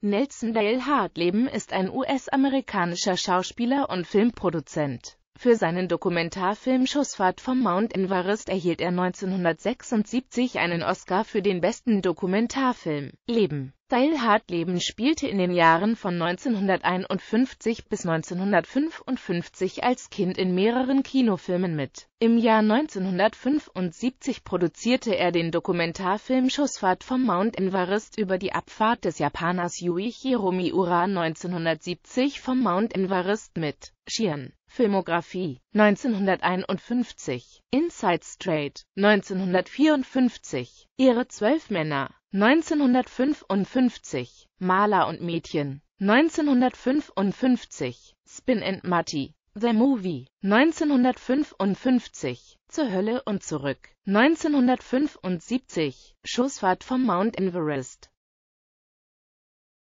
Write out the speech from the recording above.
Nelson Dale Hartleben ist ein US-amerikanischer Schauspieler und Filmproduzent. Für seinen Dokumentarfilm Schussfahrt vom Mount Everest erhielt er 1976 einen Oscar für den besten Dokumentarfilm Leben. Dale Hartleben spielte in den Jahren von 1951 bis 1955 als Kind in mehreren Kinofilmen mit. Im Jahr 1975 produzierte er den Dokumentarfilm Schussfahrt vom Mount Everest über die Abfahrt des Japaners Yui Hiromi Ura 1970 vom Mount Everest mit. Schirn. Filmografie 1951 Inside Straight 1954 Ihre Zwölf Männer 1955 Maler und Mädchen 1955 Spin and Matti The Movie 1955 Zur Hölle und zurück 1975 Schussfahrt vom Mount Everest